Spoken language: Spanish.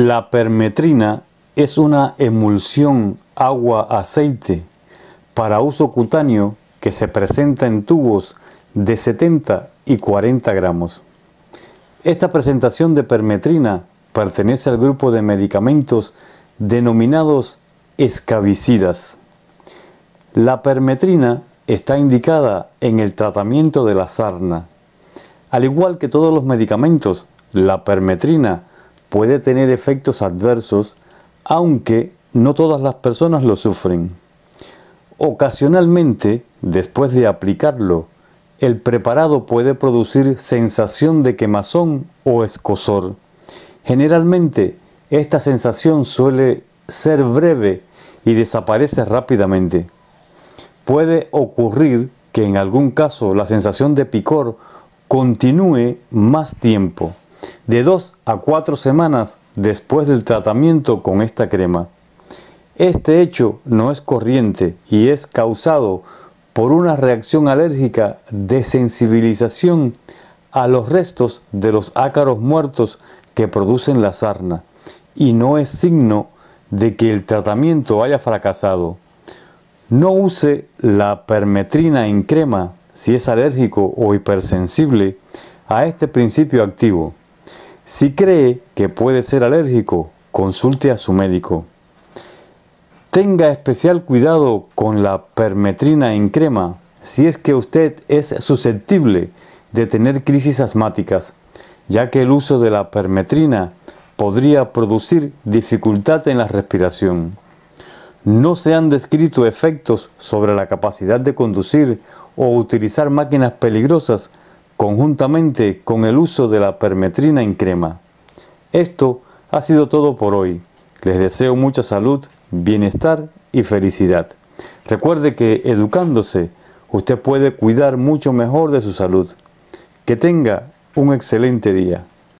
La permetrina es una emulsión agua-aceite para uso cutáneo que se presenta en tubos de 70 y 40 gramos. Esta presentación de permetrina pertenece al grupo de medicamentos denominados escabicidas. La permetrina está indicada en el tratamiento de la sarna. Al igual que todos los medicamentos, la permetrina puede tener efectos adversos, aunque no todas las personas lo sufren. Ocasionalmente, después de aplicarlo, el preparado puede producir sensación de quemazón o escosor. Generalmente, esta sensación suele ser breve y desaparece rápidamente. Puede ocurrir que en algún caso la sensación de picor continúe más tiempo de 2 a 4 semanas después del tratamiento con esta crema. Este hecho no es corriente y es causado por una reacción alérgica de sensibilización a los restos de los ácaros muertos que producen la sarna y no es signo de que el tratamiento haya fracasado. No use la permetrina en crema si es alérgico o hipersensible a este principio activo. Si cree que puede ser alérgico, consulte a su médico. Tenga especial cuidado con la permetrina en crema si es que usted es susceptible de tener crisis asmáticas, ya que el uso de la permetrina podría producir dificultad en la respiración. No se han descrito efectos sobre la capacidad de conducir o utilizar máquinas peligrosas conjuntamente con el uso de la permetrina en crema. Esto ha sido todo por hoy. Les deseo mucha salud, bienestar y felicidad. Recuerde que educándose, usted puede cuidar mucho mejor de su salud. Que tenga un excelente día.